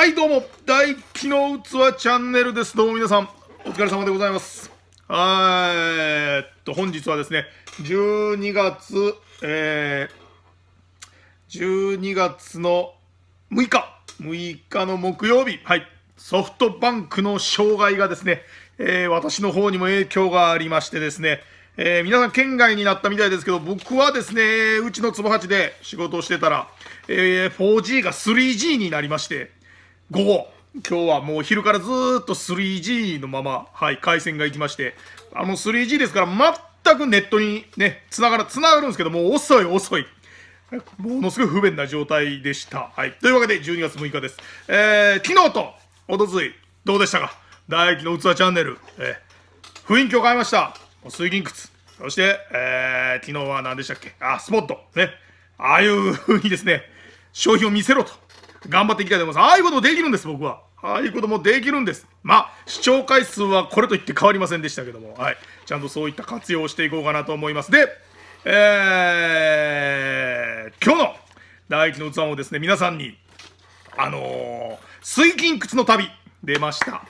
はいどうも大気の器チャンネルですどうも皆さんお疲れ様でございますはい、えっと本日はですね12月えー、12月の6日6日の木曜日はいソフトバンクの障害がですね、えー、私の方にも影響がありましてですねえー、皆さん県外になったみたいですけど、僕はですね、うちのつぼ八で仕事をしてたら、えー、4G が 3G になりまして、午後今日はもう昼からずっと 3G のまま、はい、回線が行きまして、あの 3G ですから、全くネットにね、つながる、つながるんですけど、もう遅い遅い。ものすごい不便な状態でした。はい。というわけで、12月6日です。えー、昨日と、おとつい、どうでしたか大輝の器チャンネル、えー、雰囲気を変えました。水銀靴そして、えー、昨日は何でしたっけあ、スポット。ね。ああいう風にですね、商品を見せろと。頑張っていきたいと思います。ああいうこともできるんです、僕は。ああいうこともできるんです。まあ、視聴回数はこれといって変わりませんでしたけども、はい。ちゃんとそういった活用をしていこうかなと思います。で、えー、今日の第一の器をですね、皆さんに、あのー、水金窟の旅、出ました。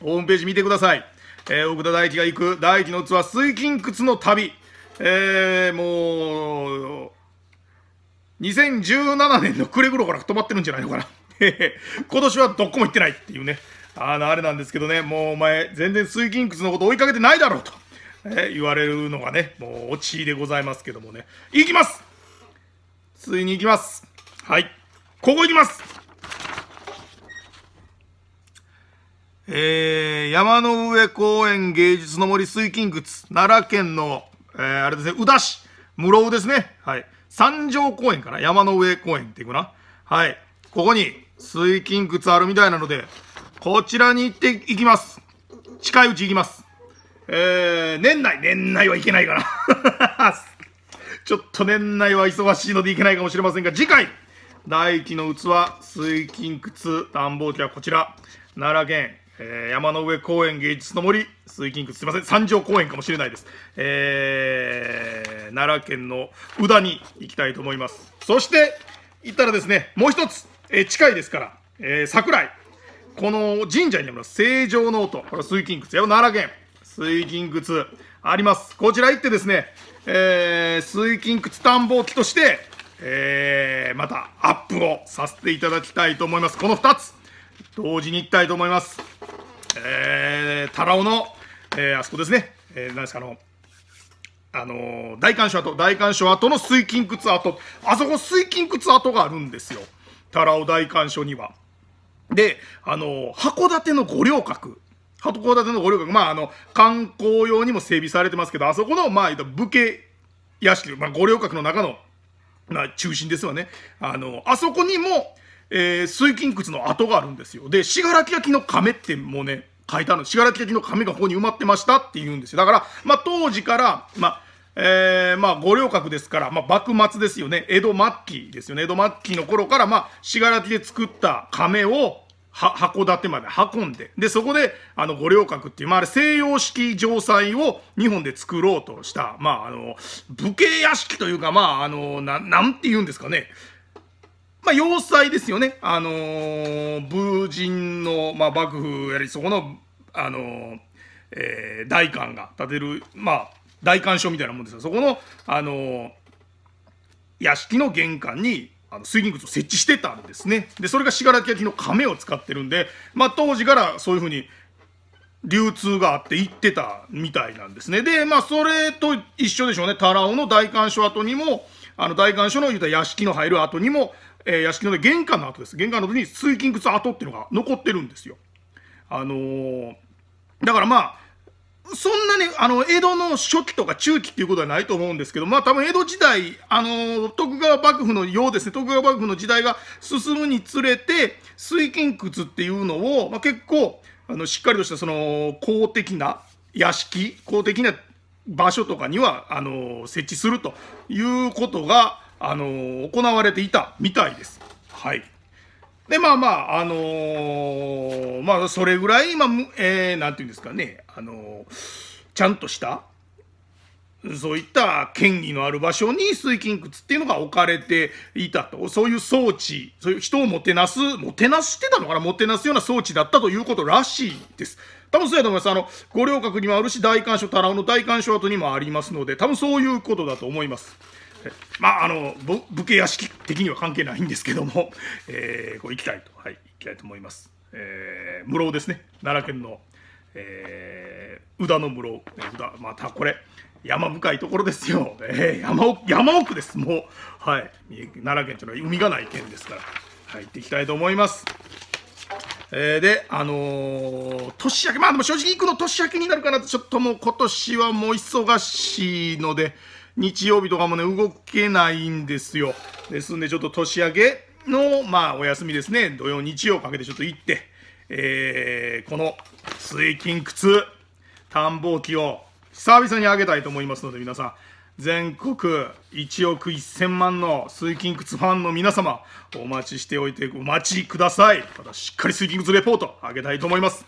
ホームページ見てください。えー、奥田大輝が行く第一の器水金窟の旅。えー、もう、2017年の暮れ頃から止まってるんじゃないのかな。今年はどこも行ってないっていうね、あのあれなんですけどね、もうお前、全然水金窟のこと追いかけてないだろうと、えー、言われるのがね、もうオチでございますけどもね。行きますついに行きます。はい。ここ行きますえー、山の上公園芸術の森水金窟、奈良県の、えー、あれですね、宇田市、室生ですね。はい。三条公園かな山の上公園っていくな。はい。ここに水筋窟あるみたいなので、こちらに行っていきます。近いうち行きます。えー、年内、年内はいけないかな。ちょっと年内は忙しいのでいけないかもしれませんが、次回、大気の器、水金窟、暖房機はこちら、奈良県えー、山の上公園芸術の森、水金窟、すみません、三条公園かもしれないです。えー、奈良県の宇田に行きたいと思います。そして、行ったらですね、もう一つ、えー、近いですから、えー、桜井。この神社にあります、成城ノート。これ水金窟よ、奈良県。水金窟、あります。こちら行ってですね、えー、水金窟探訪記として、えー、またアップをさせていただきたいと思います。この2つ、同時に行きたいと思います。えー、タラの、えー、あそこですね、えー、んですか、あの、あのー、大観賞跡、大観賞跡の水金窟跡、あそこ水金窟跡があるんですよ。太郎大観賞には。で、あのー、函館の五稜郭。函館の五稜郭、まあ、あの、観光用にも整備されてますけど、あそこの、まあ、武家屋敷、まあ、五稜郭の中の、まあ、中心ですわね。あのあそこにも、えー、水金窟の跡があるんですよ。で、信楽焼の亀ってもうね、書いてある信楽焼の亀がここに埋まってましたって言うんですよ。だから、まあ、当時から、まあ、えー、まあ、五稜郭ですから、まあ、幕末ですよね。江戸末期ですよね。江戸末期の頃から、まあ、信楽で作った亀を、函館まで運んで、で、そこで、あの、五稜郭っていう、まあ、あれ、西洋式城塞を日本で作ろうとした、まあ、あの、武家屋敷というか、まあ、あの、な、なんて言うんですかね。まあ、要塞ですよね。あのー、武人の、まあ、幕府やり、そこの、あのー、えー、大官が建てる、まあ、大官所みたいなもんですよ。そこの、あのー、屋敷の玄関に、あの水銀窟を設置してたんですね。で、それが信楽焼の亀を使ってるんで、まあ、当時からそういうふうに、流通があって行ってたみたいなんですね。で、まあ、それと一緒でしょうね。太郎の大官所跡にも、あの、大官所の言うた屋敷の入る跡にも、えー、屋敷の、玄関の跡です。玄関の時に水金窟跡っていうのが残ってるんですよ。あのー、だからまあ、そんなに、あの、江戸の初期とか中期っていうことはないと思うんですけど、まあ多分江戸時代、あの、徳川幕府のようですね、徳川幕府の時代が進むにつれて、水金窟っていうのを、まあ、結構、あの、しっかりとしたその、公的な屋敷、公的な場所とかには、あの、設置するということが、あのー、行われていたみたいです。はい。で、まあまあ、あのー、まあ、それぐらい、まあ、えー、なんていうんですかね、あのちゃんとした、そういった権威のある場所に水金窟っていうのが置かれていたと。そういう装置、そういう人をもてなす、もてなしてたのかなもてなすような装置だったということらしいです。多分そうやと思います。あの、五稜郭にもあるし、大観賞、太郎の大観賞跡にもありますので、多分そういうことだと思います。まああの武家屋敷的には関係ないんですけども、えー、こう行きたいとはい行きたいと思います。えー、室ですね奈良県の、えー、宇田の室宇田またこれ山深いところですよ、えー、山奥山奥ですもうはい奈良県というのは海がない県ですから、はい、行っていきたいと思います。えー、で、あのー、年明け、まあでも正直、行くの年明けになるかなと、ちょっともう今年はもう忙しいので、日曜日とかもね、動けないんですよ。ですんで、ちょっと年明けの、まあ、お休みですね。土曜、日曜かけてちょっと行って、えー、この水筋靴、探訪機を久々にあげたいと思いますので、皆さん、全国1億1000万の水筋靴ファンの皆様、お待ちしておいて、お待ちください。またしっかり水筋靴レポートあげたいと思います。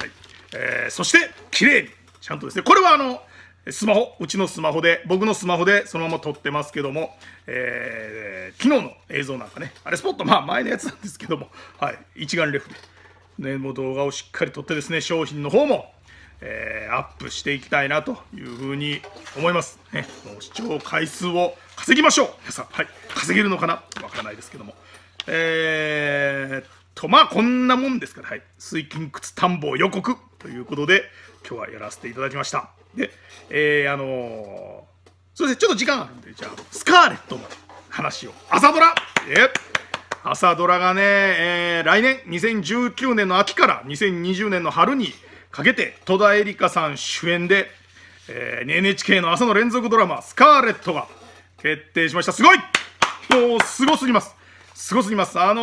はい。えー、そして、綺麗に、ちゃんとですね、これはあの、スマホ、うちのスマホで、僕のスマホでそのまま撮ってますけども、えー、昨日の映像なんかね、あれスポット、まあ前のやつなんですけども、はい、一眼レフで、ね、もう動画をしっかり撮ってですね、商品の方も、えー、アップしていきたいなというふうに思います。ね、もう視聴回数を稼ぎましょう皆さん、はい、稼げるのかなわからないですけども。えー、と、まあこんなもんですから、はい、水筋窟探訪予告。ということで、今日はやらせていただきました。で、えー、あのー、そうですちょっと時間あるんで、じゃあ、スカーレットの話を、朝ドラえ朝ドラがね、えー、来年、2019年の秋から2020年の春にかけて、戸田恵梨香さん主演で、えー、NHK の朝の連続ドラマ、スカーレットが決定しました。すごいもう、すごすぎます。すごすぎます。あの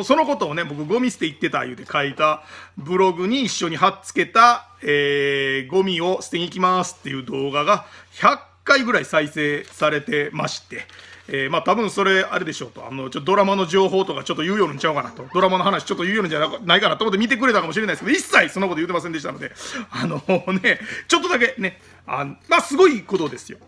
ー、そのことをね、僕、ゴミ捨て行ってた言うて書いたブログに一緒に貼っつけた、えー、ゴミを捨てに行きますっていう動画が100回ぐらい再生されてまして、えー、まあ多分それあれでしょうと、あの、ちょっとドラマの情報とかちょっと言うようにちゃうかなと、ドラマの話ちょっと言うようにじゃないかなと思って見てくれたかもしれないですけど、一切そんなこと言うてませんでしたので、あのー、ね、ちょっとだけね、あまあすごいことですよ。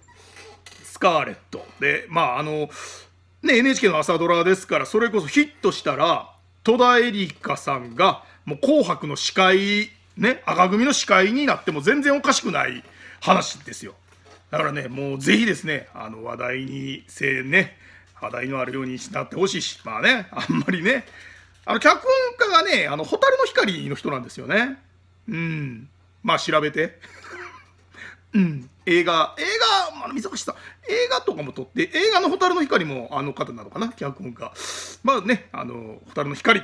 スカーレット。で、まああのーね、NHK の朝ドラですから、それこそヒットしたら、戸田恵梨香さんが、もう紅白の司会、ね、赤組の司会になっても全然おかしくない話ですよ。だからね、もうぜひですね、あの話題にせね、話題のあるようになってほしいし、まあね、あんまりね、あの脚本家がね、あの蛍の光の人なんですよね。うん、まあ調べて。うん、映画、え間の水越さん、映画とかも撮って、映画の蛍の光もあの方なのかな、脚本家。まあね、あの、蛍の光、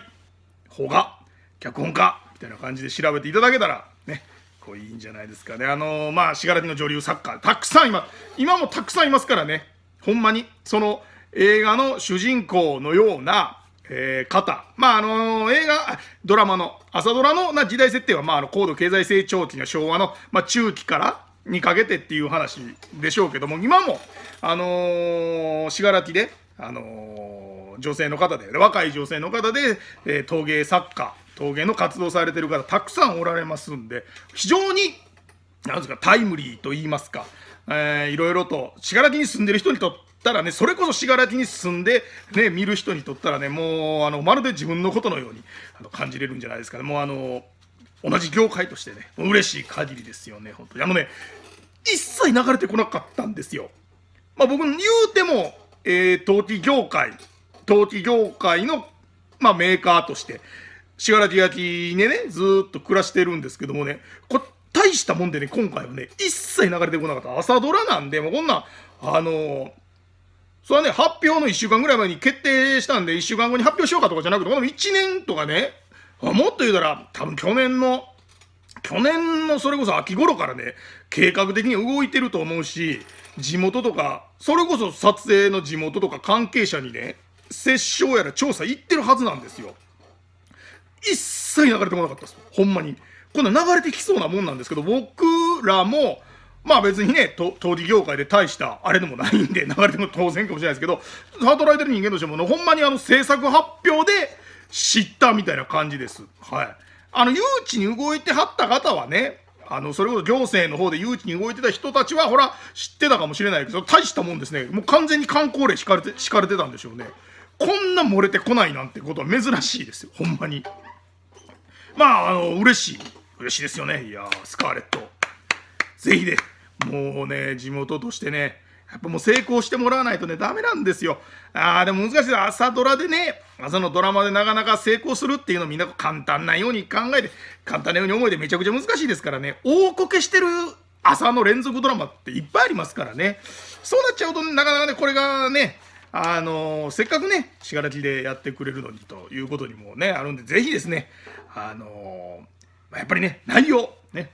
邦画、脚本家、みたいな感じで調べていただけたら、ね、こういいんじゃないですかね。あの、まあ、しがらきの女流作家、たくさん今、今もたくさんいますからね、ほんまに、その映画の主人公のような、えー、方、まああのー、映画、ドラマの、朝ドラのな時代設定は、まあ、あの高度経済成長期の昭和の、まあ、中期から、にかけてっていう話でしょうけども、今も、あの信楽で、あの女性の方で、若い女性の方で、えー、陶芸作家、陶芸の活動されてる方、たくさんおられますんで、非常に、なんですか、タイムリーと言いますか、えー、いろいろと、信楽に住んでる人にとって、たらね、それこそ信楽に住んで、ね、見る人にとったらね、もう、あの、まるで自分のことのようにあの感じれるんじゃないですかね。もう、あの、同じ業界としてね、嬉しい限りですよね、本当に。あのね、一切流れてこなかったんですよ。まあ、僕言うても、えー、陶器業界、陶器業界の、まあ、メーカーとして、しがら焼きでね、ずっと暮らしてるんですけどもね、こ大したもんでね、今回はね、一切流れてこなかった。朝ドラなんで、もうこんな、あのー、それはね、発表の1週間ぐらい前に決定したんで、1週間後に発表しようかとかじゃなくて、この1年とかね、もっと言うたら、多分去年の去年のそれこそ秋頃からね、計画的に動いてると思うし、地元とか、それこそ撮影の地元とか関係者にね、殺触やら調査行ってるはずなんですよ。一切流れてこなかったです。ほんまに。こんな流れてきそうなもんなんですけど、僕らも、まあ別にね、当時業界で大したあれでもないんで、流れても当然かもしれないですけど、働いてる人間としても、ほんまにあの制作発表で知ったみたいな感じです。はい。あの誘致に動いてはった方はねあのそれこそ行政の方で誘致に動いてた人たちはほら知ってたかもしれないけど大したもんですねもう完全に観光令敷かれて敷かれてたんでしょうねこんな漏れてこないなんてことは珍しいですよほんまにまああの嬉しい嬉しいですよねいやスカーレットぜひねもうね地元としてねやっぱもう成功してもらわないとね、ダメなんですよ。ああ、でも難しい朝ドラでね、朝のドラマでなかなか成功するっていうのみんな簡単なように考えて、簡単なように思えてめちゃくちゃ難しいですからね、大こけしてる朝の連続ドラマっていっぱいありますからね。そうなっちゃうと、ね、なかなかね、これがね、あのー、せっかくね、しがらきでやってくれるのにということにもね、あるんで、ぜひですね、あのー、やっぱりね、内容、ね、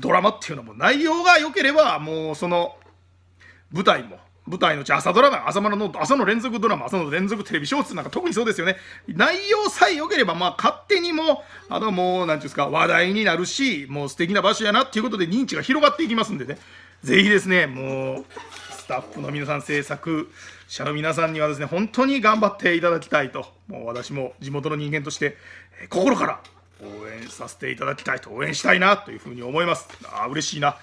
ドラマっていうのも内容が良ければ、もうその、舞台も舞台のうち朝ドラマ朝マラの朝の連続ドラマ朝の連続テレビ小説なんか特にそうですよね内容さえ良ければまあ勝手にもあのもう何ていうんですか話題になるしもう素敵な場所やなっていうことで認知が広がっていきますんでね是非ですねもうスタッフの皆さん制作者の皆さんにはですね本当に頑張っていただきたいともう私も地元の人間として心から応援させていただきたいと応援したいなというふうに思いますあ嬉しいな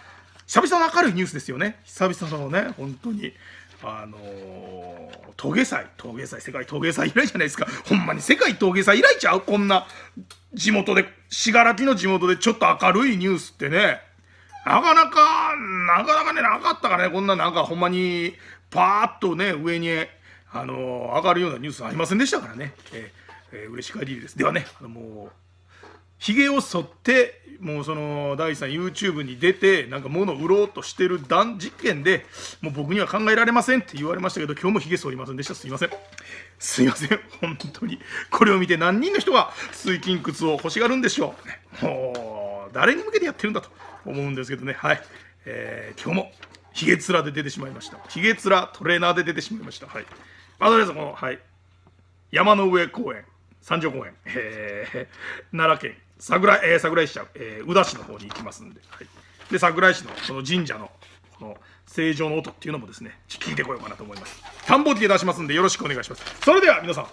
久々の明るいニュースですよね久々のね本当にあのー、峠祭峠祭世界峠祭以来じゃないですかほんまに世界峠祭以来ちゃうこんな地元で信楽の地元でちょっと明るいニュースってねなかなかなかなかねなかったからねこんななんかほんまにパーッとね上にあのー、上がるようなニュースありませんでしたからね、えーえー、嬉しい限りですではねあのもうひげを剃ってもうその大地さん YouTube に出てなんか物を売ろうとしてる段実験でもう僕には考えられませんって言われましたけど今日もひげ剃りませんでしたすいませんすいません本当にこれを見て何人の人が水筋靴を欲しがるんでしょうもう誰に向けてやってるんだと思うんですけどねはい、えー、今日もひげ面で出てしまいましたひげ面トレーナーで出てしまいましたはいあ、とりあえずこの、はい、山の上公園三条公園、えー、奈良県桜井,、えー、桜井市は、えー、宇田市の方に行きますんで,、はい、で桜井市のその神社のこの正常の音っていうのもですね聞いてこようかなと思います田んぼ機で出しますんでよろしくお願いしますそれでは皆さん、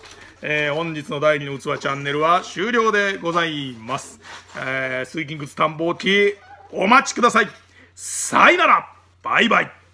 えー、本日の第2の器チャンネルは終了でございます、えー、水金窟探訪機お待ちくださいさよならバイバイ